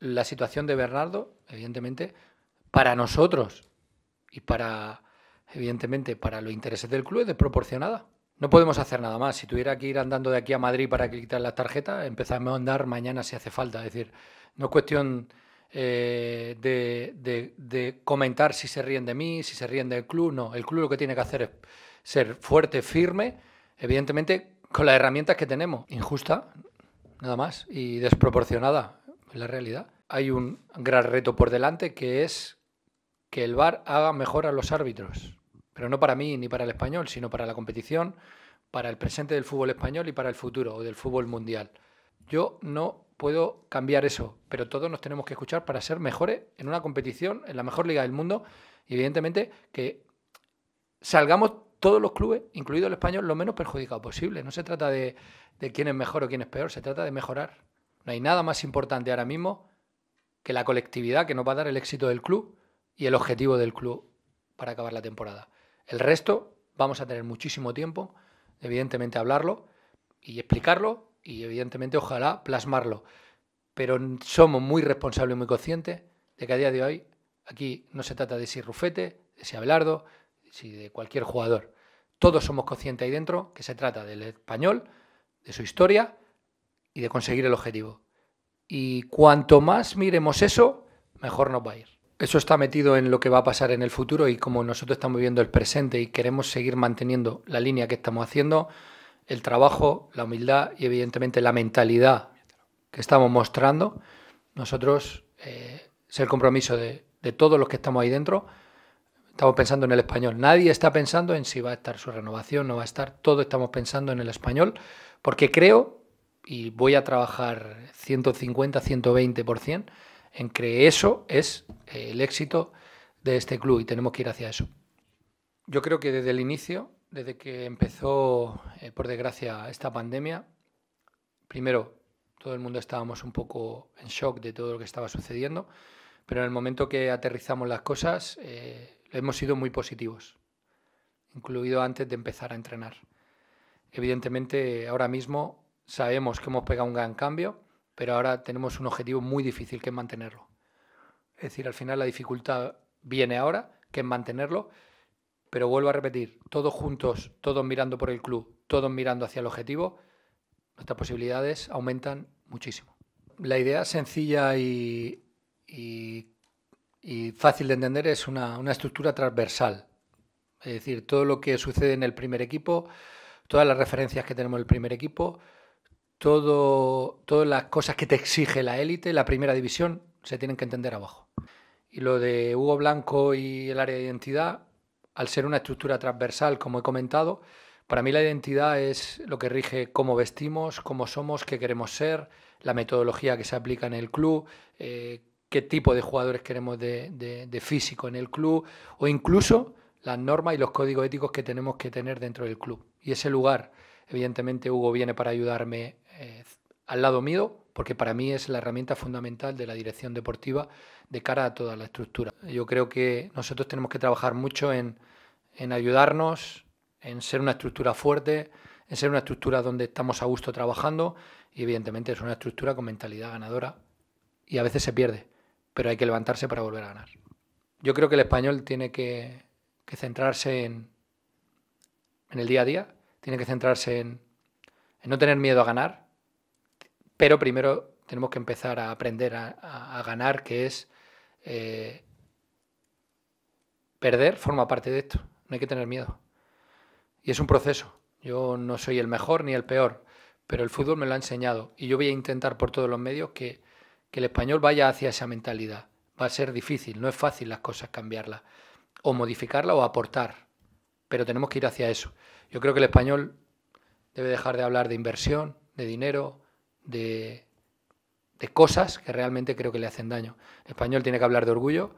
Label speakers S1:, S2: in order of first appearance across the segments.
S1: la situación de Bernardo, evidentemente, para nosotros y para, evidentemente, para los intereses del club es desproporcionada. No podemos hacer nada más. Si tuviera que ir andando de aquí a Madrid para quitar la tarjeta, empezamos a andar mañana si hace falta. Es decir, no es cuestión eh, de, de, comentar si se ríen de mí, si se ríen del club. No, el club lo que tiene que hacer es ser fuerte, firme, evidentemente con las herramientas que tenemos. Injusta, nada más, y desproporcionada. En la realidad. Hay un gran reto por delante que es que el VAR haga mejor a los árbitros, pero no para mí ni para el español, sino para la competición, para el presente del fútbol español y para el futuro del fútbol mundial. Yo no puedo cambiar eso, pero todos nos tenemos que escuchar para ser mejores en una competición, en la mejor liga del mundo, y evidentemente que salgamos todos los clubes, incluido el español, lo menos perjudicado posible. No se trata de quién es mejor o quién es peor, se trata de mejorar. No hay nada más importante ahora mismo que la colectividad que nos va a dar el éxito del club y el objetivo del club para acabar la temporada. El resto vamos a tener muchísimo tiempo, evidentemente, hablarlo y explicarlo y, evidentemente, ojalá plasmarlo. Pero somos muy responsables y muy conscientes de que a día de hoy aquí no se trata de si Rufete, de si Abelardo, de si de cualquier jugador. Todos somos conscientes ahí dentro que se trata del español, de su historia y de conseguir el objetivo. Y cuanto más miremos eso, mejor nos va a ir. Eso está metido en lo que va a pasar en el futuro y como nosotros estamos viviendo el presente y queremos seguir manteniendo la línea que estamos haciendo, el trabajo, la humildad y evidentemente la mentalidad que estamos mostrando, nosotros eh, es el compromiso de, de todos los que estamos ahí dentro. Estamos pensando en el español. Nadie está pensando en si va a estar su renovación, no va a estar. Todos estamos pensando en el español porque creo y voy a trabajar 150, 120%, en que eso es eh, el éxito de este club y tenemos que ir hacia eso. Yo creo que desde el inicio, desde que empezó, eh, por desgracia, esta pandemia, primero, todo el mundo estábamos un poco en shock de todo lo que estaba sucediendo, pero en el momento que aterrizamos las cosas, eh, hemos sido muy positivos, incluido antes de empezar a entrenar. Evidentemente, ahora mismo sabemos que hemos pegado un gran cambio, pero ahora tenemos un objetivo muy difícil que es mantenerlo. Es decir, al final la dificultad viene ahora, que es mantenerlo, pero vuelvo a repetir, todos juntos, todos mirando por el club, todos mirando hacia el objetivo, nuestras posibilidades aumentan muchísimo. La idea sencilla y, fácil de entender es una, una estructura transversal. Es decir, todo lo que sucede en el primer equipo, todas las referencias que tenemos en el primer equipo, todo, todas las cosas que te exige la élite, la primera división, se tienen que entender abajo. Y lo de Hugo Blanco y el área de identidad, al ser una estructura transversal, como he comentado, para mí la identidad es lo que rige cómo vestimos, cómo somos, qué queremos ser, la metodología que se aplica en el club, eh, qué tipo de jugadores queremos de, físico en el club o incluso las normas y los códigos éticos que tenemos que tener dentro del club. Y ese lugar, evidentemente Hugo viene para ayudarme eh, al lado mío, porque para mí es la herramienta fundamental de la dirección deportiva de cara a toda la estructura. Yo creo que nosotros tenemos que trabajar mucho en, ayudarnos, en ser una estructura fuerte, en ser una estructura donde estamos a gusto trabajando y evidentemente es una estructura con mentalidad ganadora y a veces se pierde, pero hay que levantarse para volver a ganar. Yo creo que el español tiene que, centrarse en, en, el día a día, tiene que centrarse en, en no tener miedo a ganar, pero primero tenemos que empezar a aprender a, ganar, que es eh, perder, forma parte de esto. No hay que tener miedo. Y es un proceso. Yo no soy el mejor ni el peor, pero el fútbol me lo ha enseñado. Y yo voy a intentar por todos los medios que, que el español vaya hacia esa mentalidad. Va a ser difícil, no es fácil las cosas cambiarlas, o modificarlas o aportar, pero tenemos que ir hacia eso. Yo creo que el español debe dejar de hablar de inversión, de dinero, de, cosas que realmente creo que le hacen daño. El español tiene que hablar de orgullo,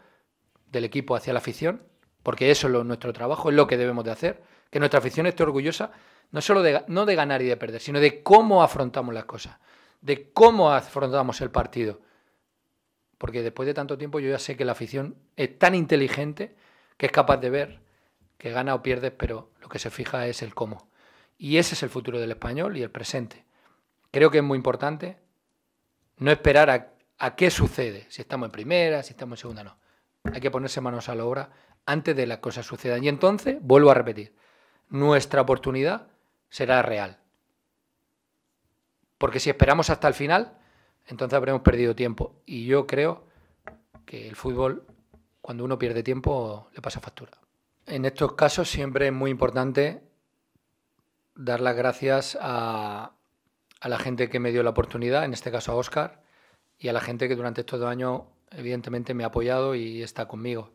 S1: del equipo hacia la afición, porque eso es nuestro trabajo, es lo que debemos de hacer, que nuestra afición esté orgullosa, no solo de, no de ganar y de perder, sino de cómo afrontamos las cosas, de cómo afrontamos el partido. Porque después de tanto tiempo yo ya sé que la afición es tan inteligente que es capaz de ver que gana o pierdes, pero lo que se fija es el cómo. Y ese es el futuro del español y el presente. Creo que es muy importante no esperar a, qué sucede, si estamos en primera, si estamos en segunda, no. Hay que ponerse manos a la obra antes de que las cosas sucedan. Y entonces, vuelvo a repetir, nuestra oportunidad será real. Porque si esperamos hasta el final, entonces habremos perdido tiempo. Y yo creo que el fútbol, cuando uno pierde tiempo, le pasa factura. En estos casos siempre es muy importante dar las gracias a, a la gente que me dio la oportunidad, en este caso a Oscar, y a la gente que durante estos dos años evidentemente me ha apoyado y está conmigo.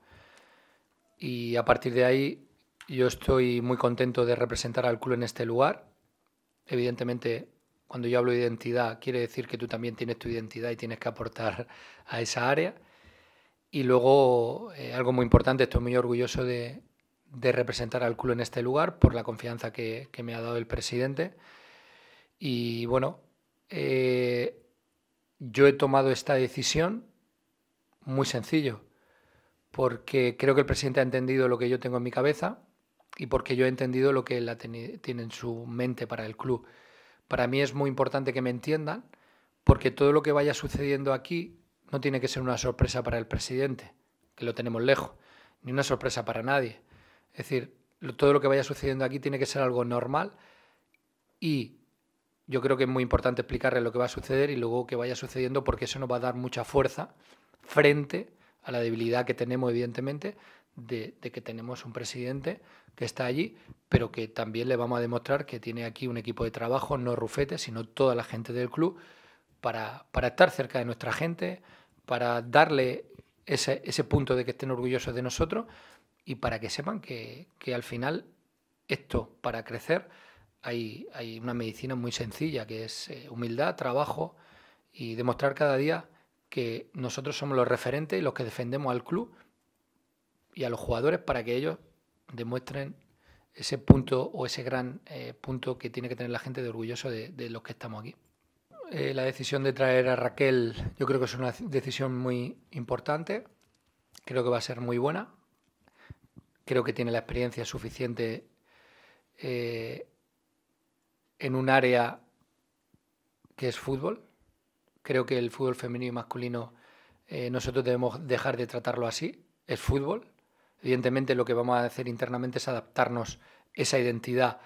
S1: Y a partir de ahí yo estoy muy contento de representar al club en este lugar. Evidentemente, cuando yo hablo de identidad, quiere decir que tú también tienes tu identidad y tienes que aportar a esa área. Y luego, eh, algo muy importante, estoy muy orgulloso de, representar al club en este lugar por la confianza que, que me ha dado el presidente y bueno, eh, yo he tomado esta decisión muy sencillo, porque creo que el presidente ha entendido lo que yo tengo en mi cabeza y porque yo he entendido lo que tiene en su mente para el club. Para mí es muy importante que me entiendan, porque todo lo que vaya sucediendo aquí no tiene que ser una sorpresa para el presidente, que lo tenemos lejos, ni una sorpresa para nadie. Es decir, todo lo que vaya sucediendo aquí tiene que ser algo normal y yo creo que es muy importante explicarle lo que va a suceder y luego que vaya sucediendo porque eso nos va a dar mucha fuerza frente a la debilidad que tenemos, evidentemente, de, que tenemos un presidente que está allí, pero que también le vamos a demostrar que tiene aquí un equipo de trabajo, no Rufete, sino toda la gente del club, para, estar cerca de nuestra gente, para darle ese, punto de que estén orgullosos de nosotros y para que sepan que al final esto, para crecer, hay, una medicina muy sencilla, que es eh, humildad, trabajo y demostrar cada día que nosotros somos los referentes y los que defendemos al club y a los jugadores para que ellos demuestren ese punto o ese gran eh, punto que tiene que tener la gente de orgulloso de, los que estamos aquí. Eh, la decisión de traer a Raquel yo creo que es una decisión muy importante, creo que va a ser muy buena, creo que tiene la experiencia suficiente en un área que es fútbol. Creo que el fútbol femenino y masculino eh, nosotros debemos dejar de tratarlo así. Es fútbol. Evidentemente lo que vamos a hacer internamente es adaptarnos esa identidad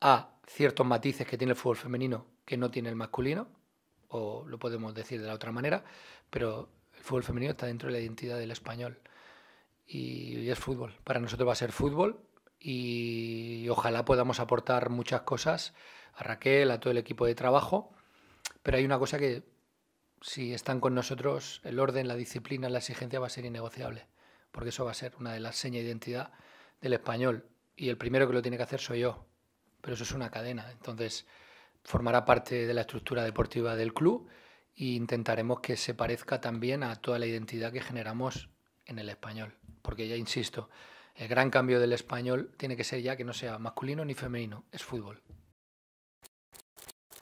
S1: a ciertos matices que tiene el fútbol femenino que no tiene el masculino, o lo podemos decir de la otra manera, pero el fútbol femenino está dentro de la identidad del español. y es fútbol. Para nosotros va a ser fútbol y ojalá podamos aportar muchas cosas a Raquel, a todo el equipo de trabajo, pero hay una cosa que si están con nosotros, el orden, la disciplina, la exigencia va a ser innegociable, porque eso va a ser una de las señas de identidad del español y el primero que lo tiene que hacer soy yo, pero eso es una cadena, entonces formará parte de la estructura deportiva del club e intentaremos que se parezca también a toda la identidad que generamos en el español, porque ya insisto, el gran cambio del español tiene que ser ya que no sea masculino ni femenino, es fútbol.